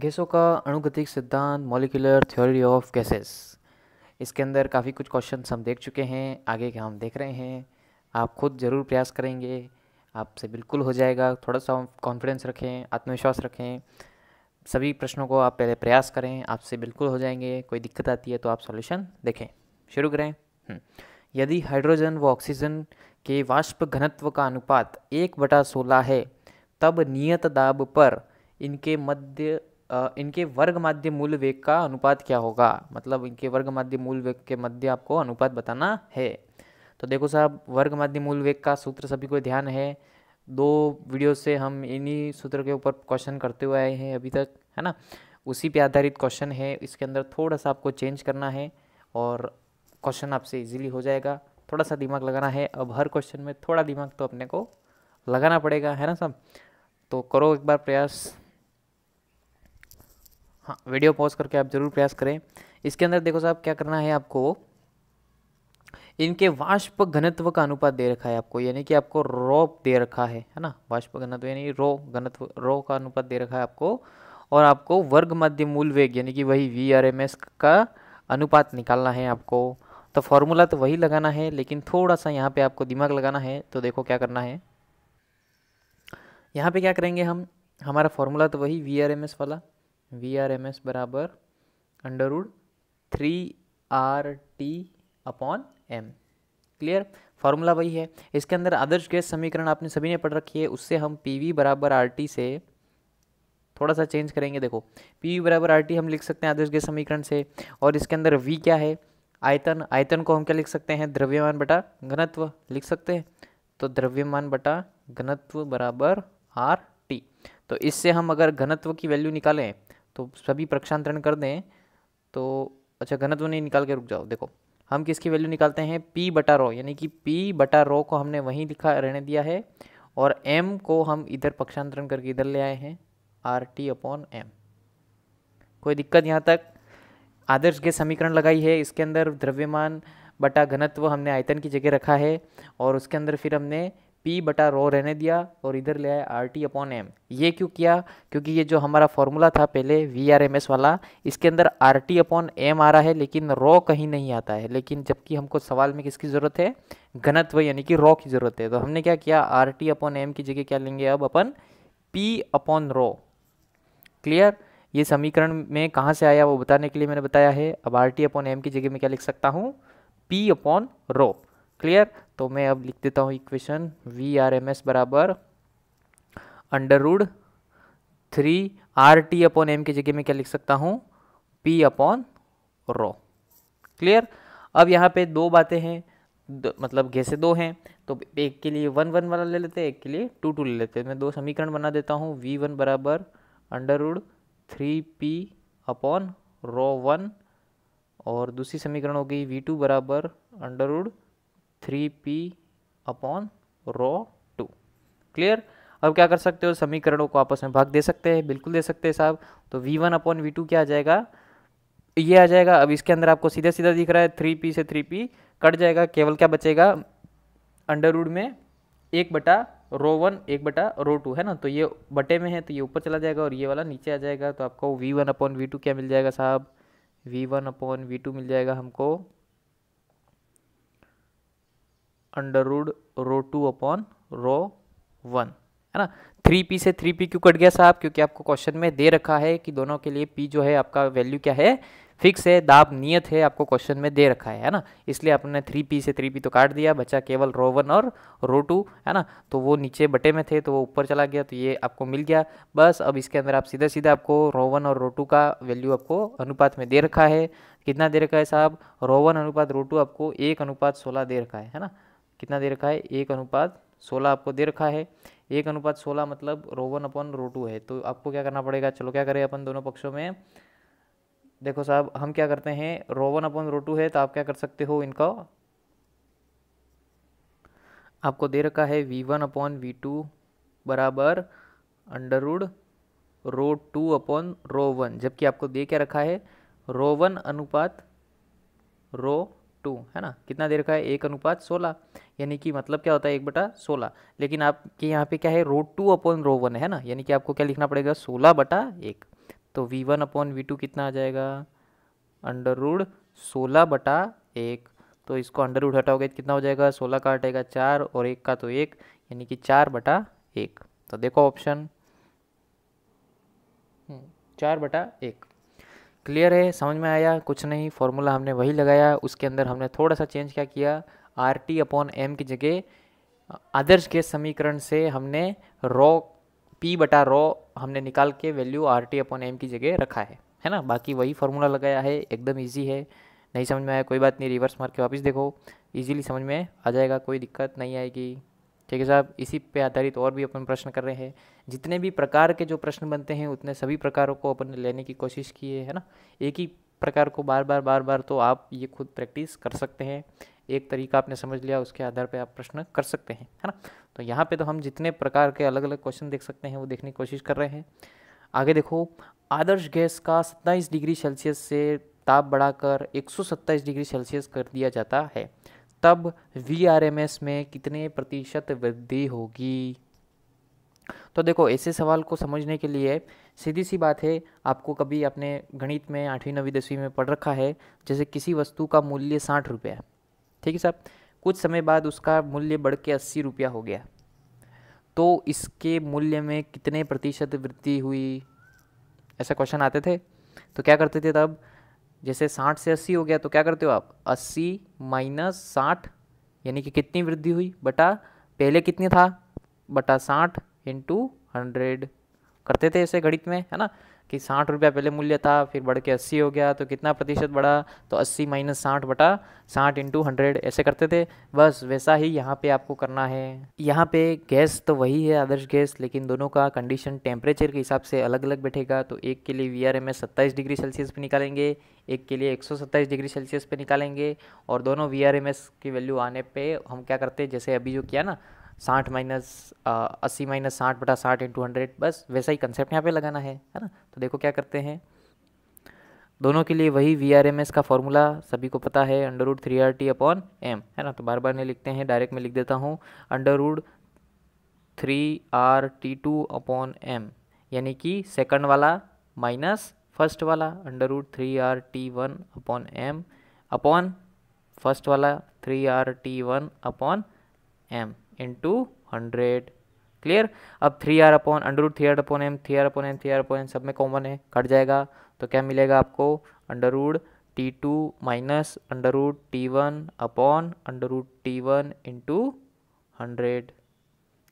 गैसों का अणुगतिक सिद्धांत मॉलिकुलर थ्योरी ऑफ गैसेस इसके अंदर काफ़ी कुछ क्वेश्चन हम देख चुके हैं आगे के हम देख रहे हैं आप खुद ज़रूर प्रयास करेंगे आपसे बिल्कुल हो जाएगा थोड़ा सा कॉन्फिडेंस रखें आत्मविश्वास रखें सभी प्रश्नों को आप पहले प्रयास करें आपसे बिल्कुल हो जाएंगे कोई दिक्कत आती है तो आप सॉल्यूशन देखें शुरू करें हम्म। यदि हाइड्रोजन व ऑक्सीजन के वाष्प घनत्व का अनुपात एक बटा सोलह है तब नियत दाब पर इनके मध्य इनके वर्ग माध्य मूल वेग का अनुपात क्या होगा मतलब इनके वर्ग माध्य मूल वेग के मध्य आपको अनुपात बताना है तो देखो साहब वर्ग माध्य मूल वेग का सूत्र सभी को ध्यान है दो वीडियो से हम इन्हीं सूत्र के ऊपर क्वेश्चन करते हुए आए हैं अभी तक है ना उसी पे आधारित क्वेश्चन है इसके अंदर थोड़ा सा आपको चेंज करना है और क्वेश्चन आपसे इजीली हो जाएगा थोड़ा सा दिमाग लगाना है अब हर क्वेश्चन में थोड़ा दिमाग तो अपने को लगाना पड़ेगा है ना सब तो करो एक बार प्रयास हाँ वीडियो पॉज करके आप ज़रूर प्रयास करें इसके अंदर देखो साहब क्या करना है आपको इनके वाष्प घनत्व का अनुपात दे रखा है आपको यानी कि आपको रो दे रखा है है ना वाष्प घनत्व यानी रो घनत्व रो का अनुपात दे रखा है आपको और आपको वर्ग मध्य मूल वेग यानी कि वही वी आर एम एस का अनुपात निकालना है आपको तो फॉर्मूला तो वही लगाना है लेकिन थोड़ा सा यहाँ पे आपको दिमाग लगाना है तो देखो क्या करना है यहाँ पे क्या करेंगे हम हमारा फॉर्मूला तो वही वी आर एम एस वाला वी आर एम एस बराबर under root three R T upon M clear formula वही है इसके अंदर आदर्श गैस समीकरण आपने सभी ने पढ़ रखी है उससे हम पी वी बराबर आर टी से थोड़ा सा चेंज करेंगे देखो पी वी बराबर आर टी हम लिख सकते हैं आदर्श गैस समीकरण से और इसके अंदर वी क्या है आयतन आयतन को हम क्या लिख सकते हैं द्रव्यमान बटा घनत्व लिख सकते हैं तो द्रव्यमान बटा घनत्व बराबर आर टी तो इससे हम अगर घनत्व की वैल्यू निकालें तो सभी प्रक्षांतरण कर दें तो अच्छा घनत्व नहीं निकाल के रुक जाओ देखो हम किसकी वैल्यू निकालते हैं पी बटा रो यानी कि पी बटा रो को हमने वहीं लिखा रहने दिया है और एम को हम इधर पक्षांतरण करके इधर ले आए हैं आर टी अपॉन एम कोई दिक्कत यहाँ तक आदर्श गैस समीकरण लगाई है इसके अंदर द्रव्यमान बटा घनत्व हमने आयतन की जगह रखा है और उसके अंदर फिर हमने पी बटा रो रहने दिया और इधर ले आया आर टी अपॉन एम ये क्यों किया क्योंकि ये जो हमारा फॉर्मूला था पहले वी आर एम एस वाला इसके अंदर आर टी अपॉन एम आ रहा है लेकिन रो कहीं नहीं आता है लेकिन जबकि हमको सवाल में किसकी ज़रूरत है घनत्व यानी कि रो की ज़रूरत है तो हमने क्या किया आर टी अपॉन एम की जगह क्या लेंगे अब अपन पी अपॉन रो क्लियर ये समीकरण में कहाँ से आया वो बताने के लिए मैंने बताया है अब आर टी अपॉन एम की जगह में क्या लिख सकता हूँ पी अपॉन रो क्लियर तो मैं अब लिख देता हूँ equation V R M S बराबर under root three R T upon M की जगह में क्या लिख सकता हूँ पी अपॉन रो क्लियर अब यहाँ पे दो बातें हैं मतलब जैसे दो हैं तो एक के लिए वन वन वाला ले लेते हैं एक के लिए टू टू ले लेते हैं मैं दो समीकरण बना देता हूँ वी वन बराबर under root three P upon rho one और दूसरी समीकरण हो गई वी टू बराबर under root three P upon rho two clear अब क्या कर सकते हो समीकरणों को आपस में भाग दे सकते हैं बिल्कुल दे सकते हैं साहब तो V one upon V two क्या आ जाएगा ये आ जाएगा अब इसके अंदर आपको सीधा सीधा दिख रहा है थ्री पी से थ्री पी कट जाएगा केवल क्या बचेगा अंडर में एक बटा रो वन एक बटा रो टू है ना तो ये बटे में है तो ये ऊपर चला जाएगा और ये वाला नीचे आ जाएगा तो आपको V one upon V two क्या मिल जाएगा साहब V one upon V two मिल जाएगा हमको under root rho two upon rho one है ना थ्री पी से थ्री पी क्यों कट गया साहब क्योंकि आपको क्वेश्चन में दे रखा है कि दोनों के लिए पी जो है आपका वैल्यू क्या है फिक्स है दाब नियत है आपको क्वेश्चन में दे रखा है है ना इसलिए आपने थ्री पी से थ्री पी तो काट दिया बचा केवल रो वन और रो टू है ना तो वो नीचे बटे में थे तो वो ऊपर चला गया तो ये आपको मिल गया बस अब इसके अंदर आप सीधा सीधा आपको रो वन और रो टू का वैल्यू आपको अनुपात में दे रखा है कितना दे रखा है साहब रो वन अनुपात रो टू आपको एक अनुपात सोलह दे रखा है है ना कितना दे रखा है एक अनुपात सोलह आपको दे रखा है एक अनुपात सोलह मतलब rho one upon rho two है तो आपको क्या करना पड़ेगा चलो क्या करें अपन दोनों पक्षों में देखो साहब हम क्या करते हैं rho one upon rho two है तो आप क्या कर सकते हो इनका आपको दे रखा है V one upon V two बराबर under root rho two upon rho one जबकि आपको दे क्या रखा है रो वन अनुपात रो टू है ना कितना दे रखा है एक अनुपात सोलह यानी कि मतलब क्या होता है एक बटा सोलह लेकिन आपके यहाँ पे क्या है rho two upon rho one है ना यानी कि आपको क्या लिखना पड़ेगा सोलह बटा एक तो V one upon V two कितना आ जाएगा अंडर रूड सोलह बटा एक तो इसको अंडर रूड हटाओगे तो कितना हो जाएगा सोलह का हटेगा चार और एक का तो एक यानी कि चार बटा एक तो देखो ऑप्शन हम्म, चार बटा एक क्लियर है समझ में आया कुछ नहीं फॉर्मूला हमने वही लगाया उसके अंदर हमने थोड़ा सा चेंज क्या किया आर टी अपॉन एम की जगह आदर्श के समीकरण से हमने रॉ पी बटा रॉ हमने निकाल के value R T upon M की जगह रखा है है ना बाकी वही फार्मूला लगाया है एकदम ईजी है नहीं समझ में आया कोई बात नहीं रिवर्स मार के वापस देखो ईजिली समझ में आ जाएगा कोई दिक्कत नहीं आएगी ठीक है साहब इसी पे आधारित और भी अपन प्रश्न कर रहे हैं जितने भी प्रकार के जो प्रश्न बनते हैं उतने सभी प्रकारों को अपन ने लेने की कोशिश की है ना एक ही प्रकार को बार बार बार बार तो आप ये खुद प्रैक्टिस कर सकते हैं एक तरीका आपने समझ लिया उसके आधार पर आप प्रश्न कर सकते हैं है ना तो यहाँ पे तो हम जितने प्रकार के अलग अलग क्वेश्चन देख सकते हैं वो देखने की कोशिश कर रहे हैं आगे देखो आदर्श गैस का सत्ताईस डिग्री सेल्सियस से ताप बढ़ाकर एक डिग्री सेल्सियस कर दिया जाता है तब वी में कितने प्रतिशत वृद्धि होगी तो देखो ऐसे सवाल को समझने के लिए सीधी सी बात है आपको कभी अपने गणित में आठवीं नवीं दसवीं में पढ़ रखा है जैसे किसी वस्तु का मूल्य साठ रुपये ठीक है साहब कुछ समय बाद उसका मूल्य बढ़ के अस्सी रुपया हो गया तो इसके मूल्य में कितने प्रतिशत वृद्धि हुई ऐसा क्वेश्चन आते थे तो क्या करते थे तब जैसे साठ से अस्सी हो गया तो क्या करते हो आप अस्सी माइनस साठ यानी कि कितनी वृद्धि हुई बटा पहले कितनी था बटा साठ इंटू हंड्रेड करते थे ऐसे गणित में है ना कि साठ रुपया पहले मूल्य था फिर बढ़ के अस्सी हो गया तो कितना प्रतिशत बढ़ा तो अस्सी माइनस साठ बटा साठ इंटू हंड्रेड ऐसे करते थे बस वैसा ही यहाँ पे आपको करना है यहाँ पे गैस तो वही है आदर्श गैस लेकिन दोनों का कंडीशन टेम्परेचर के हिसाब से अलग अलग बैठेगा तो एक के लिए वी आर एम एस सत्ताईस डिग्री सेल्सियस पे निकालेंगे एक के लिए एक सौ सत्ताईस डिग्री सेल्सियस पे निकालेंगे और दोनों वी आर एम एस की वैल्यू आने पर हम क्या करते हैं जैसे अभी जो किया ना साठ माइनस अस्सी माइनस साठ बटा साठ इंटू हंड्रेड बस वैसा ही कंसेप्ट यहाँ पे लगाना है है ना तो देखो क्या करते हैं दोनों के लिए वही वी आर एम एस का फॉर्मूला सभी को पता है under root three R T upon M है ना तो बार बार नहीं लिखते हैं डायरेक्ट में लिख देता हूँ under root three R T two upon M यानी कि सेकंड वाला माइनस फर्स्ट वाला under root three R T one upon M upon first वाला three R T one upon M into hundred clear अब three R upon under root three R upon M three R upon M three R upon M सब में common है cut जाएगा तो क्या मिलेगा आपको under root T two minus under root T one upon under root T one into hundred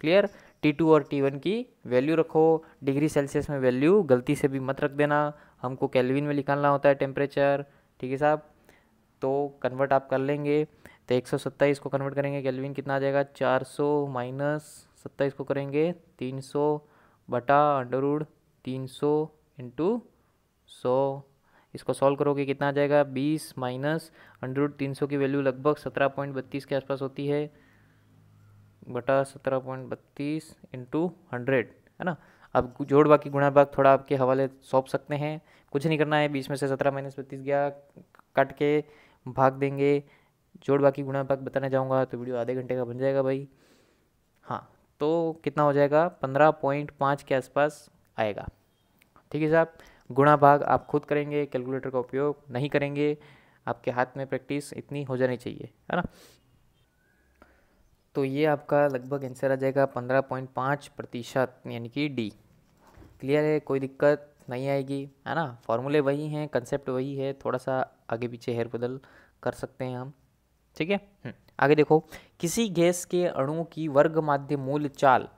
clear T two और T one की वैल्यू रखो डिग्री सेल्सियस में वैल्यू गलती से भी मत रख देना हमको कैलविन में निकालना होता है टेम्परेचर ठीक है साहब तो कन्वर्ट आप कर लेंगे तो एक सौ सत्ताईस को कन्वर्ट करेंगे कैलविन कितना आ जाएगा चार सौ माइनस सत्ताईस को करेंगे तीन सौ बटा अंडरवुड तीन सौ इंटू सौ इसको सॉल्व करोगे कितना आ जाएगा बीस माइनस अंडरवुड तीन सौ की वैल्यू लगभग सत्रह पॉइंट बत्तीस के आसपास होती है बटा सत्रह पॉइंट बत्तीस इंटू हंड्रेड है ना अब जोड़ बाकी गुणा भाग थोड़ा आपके हवाले सौंप सकते हैं कुछ नहीं करना है बीस में से सत्रह माइनस बत्तीस गया कट के भाग देंगे जोड़ बाकी गुणा भाग बताना जाऊँगा तो वीडियो आधे घंटे का बन जाएगा भाई हाँ तो कितना हो जाएगा पंद्रह पॉइंट पाँच के आसपास आएगा ठीक है साहब गुणा भाग आप खुद करेंगे कैलकुलेटर का उपयोग नहीं करेंगे आपके हाथ में प्रैक्टिस इतनी हो जानी चाहिए है ना तो ये आपका लगभग आंसर आ जाएगा पंद्रह पॉइंट पाँच प्रतिशत यानी कि डी क्लियर है कोई दिक्कत नहीं आएगी है ना फॉर्मूले वही हैं कंसेप्ट वही है थोड़ा सा आगे पीछे हेयर बदल कर सकते हैं हम ठीक है हम्म। आगे देखो किसी गैस के अणु की वर्ग माध्य मूल चाल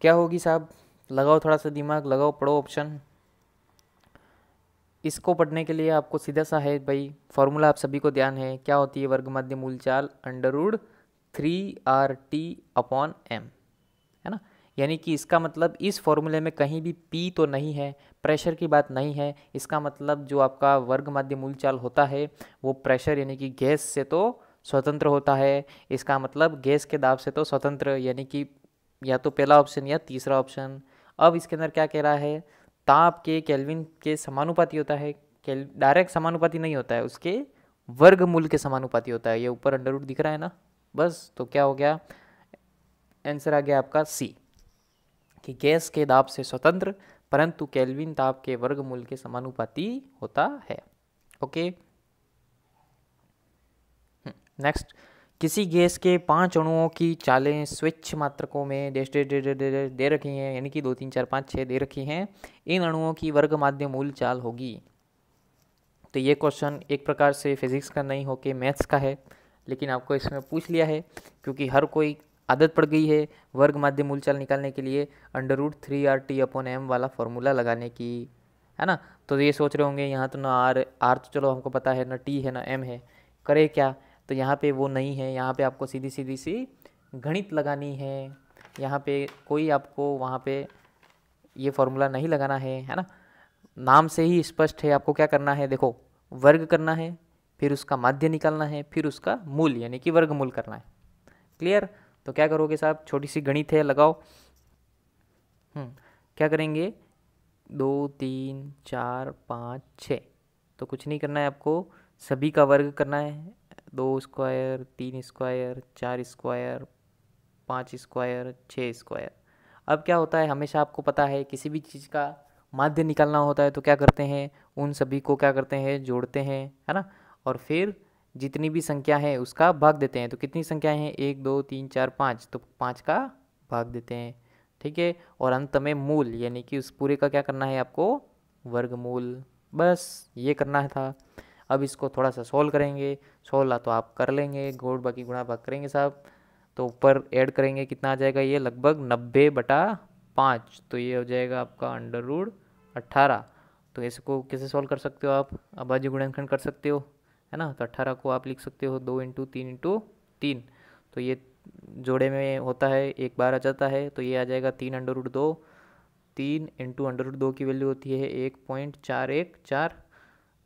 क्या होगी साहब लगाओ थोड़ा सा दिमाग लगाओ पढ़ो ऑप्शन इसको पढ़ने के लिए आपको सीधा सा है भाई फॉर्मूला आप सभी को ध्यान है क्या होती है वर्ग माध्य मूल चाल under root three R T upon M है ना यानी कि इसका मतलब इस फॉर्मूले में कहीं भी पी तो नहीं है प्रेशर की बात नहीं है इसका मतलब जो आपका वर्ग माध्य मूलचाल होता है वो प्रेशर यानी कि गैस से तो स्वतंत्र होता है इसका मतलब गैस के दाब से तो स्वतंत्र यानी कि या तो पहला ऑप्शन या तीसरा ऑप्शन अब इसके अंदर क्या कह रहा है ताप के कैलविन के समानुपाती होता है डायरेक्ट समानुपाती नहीं होता है उसके वर्गमूल के समानुपाती होता है ये ऊपर अंडर रूट दिख रहा है ना बस तो क्या हो गया आंसर आ गया आपका सी कि गैस के दाब से स्वतंत्र परंतु केल्विन ताप के वर्गमूल के समानुपाती होता है ओके नेक्स्ट हम्म, किसी गैस के पांच अणुओं की चालें स्वच्छ मात्रकों में दे, दे, रखी हैं यानी कि दो तीन चार पाँच छः दे रखी हैं इन अणुओं की वर्ग माध्य मूल चाल होगी तो ये क्वेश्चन एक प्रकार से फिजिक्स का नहीं होके मैथ्स का है लेकिन आपको इसमें पूछ लिया है क्योंकि हर कोई आदत पड़ गई है वर्ग माध्य मूलचाल निकालने के लिए under root three R T upon M वाला फॉर्मूला लगाने की है ना तो ये सोच रहे होंगे यहाँ तो ना आर आर तो चलो हमको पता है ना टी है ना एम है करे क्या तो यहाँ पे वो नहीं है यहाँ पे आपको सीधी सीधी सी गणित लगानी है यहाँ पे कोई आपको वहाँ पे ये फॉर्मूला नहीं लगाना है है ना नाम से ही स्पष्ट है आपको क्या करना है देखो वर्ग करना है फिर उसका माध्य निकालना है फिर उसका मूल यानी कि वर्गमूल करना है क्लियर तो क्या करोगे साहब छोटी सी गणित है लगाओ हम्म, क्या करेंगे दो तीन चार पाँच छः तो कुछ नहीं करना है आपको सभी का वर्ग करना है दो स्क्वायर तीन स्क्वायर चार स्क्वायर पाँच स्क्वायर छः स्क्वायर अब क्या होता है हमेशा आपको पता है किसी भी चीज़ का माध्य निकालना होता है तो क्या करते हैं उन सभी को क्या करते हैं जोड़ते हैं है ना और फिर जितनी भी संख्या है उसका भाग देते हैं तो कितनी संख्याएं हैं एक दो तीन चार पाँच तो पाँच का भाग देते हैं ठीक है और अंत में मूल यानी कि उस पूरे का क्या करना है आपको वर्गमूल बस ये करना था अब इसको थोड़ा सा सोल्व करेंगे सोलह तो आप कर लेंगे घोड़ बाकी गुणा भाग करेंगे साहब तो ऊपर ऐड करेंगे कितना आ जाएगा ये लगभग नब्बे बटा पाँच तो ये हो जाएगा आपका अंडर रूड अट्ठारह तो इसको कैसे सॉल्व कर सकते हो आप अबाजी गुणनखंड कर सकते हो है ना तो अट्ठारह को आप लिख सकते हो दो इंटू तीन इंटू तीन तो ये जोड़े में होता है एक बार आ जाता है तो ये आ जाएगा तीन अंडर रूट दो तीन इंटू अंडर रूट दो की वैल्यू होती है एक पॉइंट चार एक चार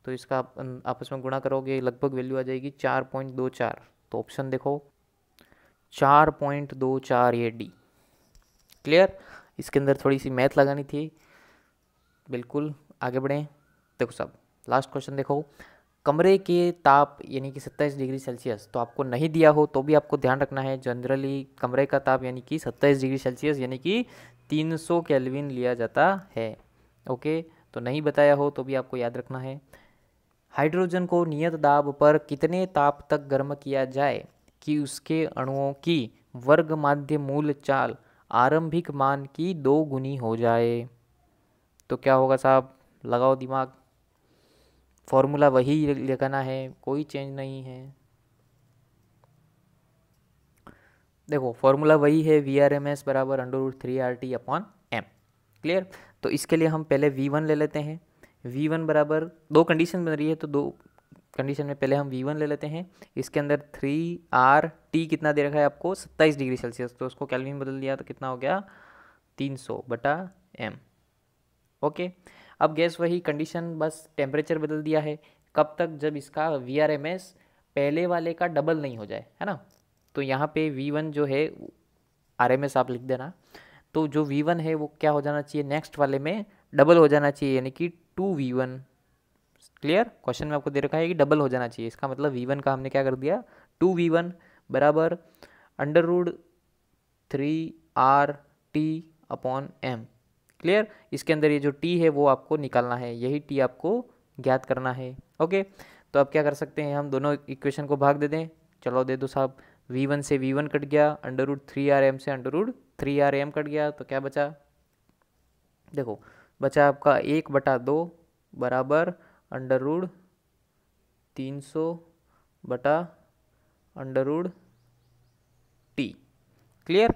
तो इसका आप आपस में गुणा करोगे लगभग वैल्यू आ जाएगी चार पॉइंट दो चार तो ऑप्शन देखो चार पॉइंट दो चार ये डी क्लियर इसके अंदर थोड़ी सी मैथ लगानी थी बिल्कुल आगे बढ़ें देखो साहब लास्ट क्वेश्चन देखो कमरे के ताप यानी कि 27 डिग्री सेल्सियस तो आपको नहीं दिया हो तो भी आपको ध्यान रखना है जनरली कमरे का ताप यानी कि 27 डिग्री सेल्सियस यानी कि 300 सौ लिया जाता है ओके तो नहीं बताया हो तो भी आपको याद रखना है हाइड्रोजन को नियत दाब पर कितने ताप तक गर्म किया जाए कि उसके अणुओं की वर्ग माध्य मूल चाल आरंभिक मान की दो गुनी हो जाए तो क्या होगा साहब लगाओ दिमाग फॉर्मूला वही लिखना है कोई चेंज नहीं है देखो फॉर्मूला वही है वी आर एम एस बराबर under root three R T upon M clear तो इसके लिए हम पहले वी वन ले लेते हैं वी वन बराबर दो कंडीशन बन रही है तो दो कंडीशन में पहले हम वी वन ले लेते हैं इसके अंदर थ्री आर टी कितना दे रखा है आपको सत्ताईस डिग्री सेल्सियस तो उसको कैलविन बदल दिया तो कितना हो गया तीन सौ बटा एम ओके okay. अब गैस वही कंडीशन बस टेम्परेचर बदल दिया है कब तक जब इसका वी आर एम एस पहले वाले का डबल नहीं हो जाए है ना तो यहाँ पे वी वन जो है आर एम एस आप लिख देना तो जो वी वन है वो क्या हो जाना चाहिए नेक्स्ट वाले में डबल हो जाना चाहिए यानी कि two V one clear question में आपको दे रखा है कि डबल हो जाना चाहिए इसका मतलब वी वन का हमने क्या कर दिया टू वी वन बराबर under root three R T upon M clear इसके अंदर ये जो टी है वो आपको निकालना है यही टी आपको ज्ञात करना है ओके तो अब क्या कर सकते हैं हम दोनों इक्वेशन को भाग दे दें चलो दे दो साहब वी वन से वी वन कट गया under root three R M से under root three R M cut गया तो क्या बचा देखो बचा आपका एक बटा दो बराबर अंडर उड तीन सौ बटा अंडर उड टी क्लियर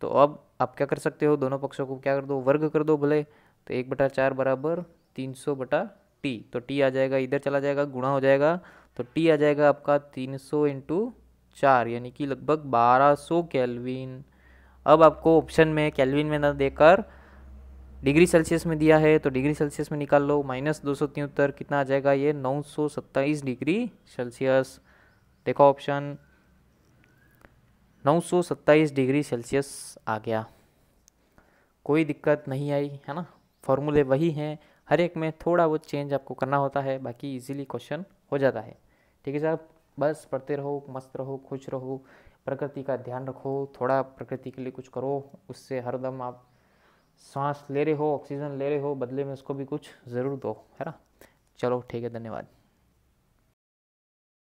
तो अब आप क्या कर सकते हो दोनों पक्षों को क्या कर दो वर्ग कर दो भले तो एक बटा चार बराबर तीन सौ बटा टी तो टी आ जाएगा इधर चला जाएगा गुणा हो जाएगा तो टी आ जाएगा आपका तीन सौ इंटू चार यानी कि लगभग बारह सौ कैलविन अब आपको ऑप्शन में कैलविन में ना देकर डिग्री सेल्सियस में दिया है तो डिग्री सेल्सियस में निकाल लो माइनस दो सौ तिहत्तर कितना आ जाएगा ये नौ सौ सत्ताईस डिग्री सेल्सियस देखो ऑप्शन 927 डिग्री सेल्सियस आ गया कोई दिक्कत नहीं आई है ना फॉर्मूले वही हैं हर एक में थोड़ा बहुत चेंज आपको करना होता है बाकी इजीली क्वेश्चन हो जाता है ठीक है साहब बस पढ़ते रहो मस्त रहो खुश रहो प्रकृति का ध्यान रखो थोड़ा प्रकृति के लिए कुछ करो उससे हरदम आप सांस ले रहे हो ऑक्सीजन ले रहे हो बदले में उसको भी कुछ ज़रूर दो है ना चलो ठीक है धन्यवाद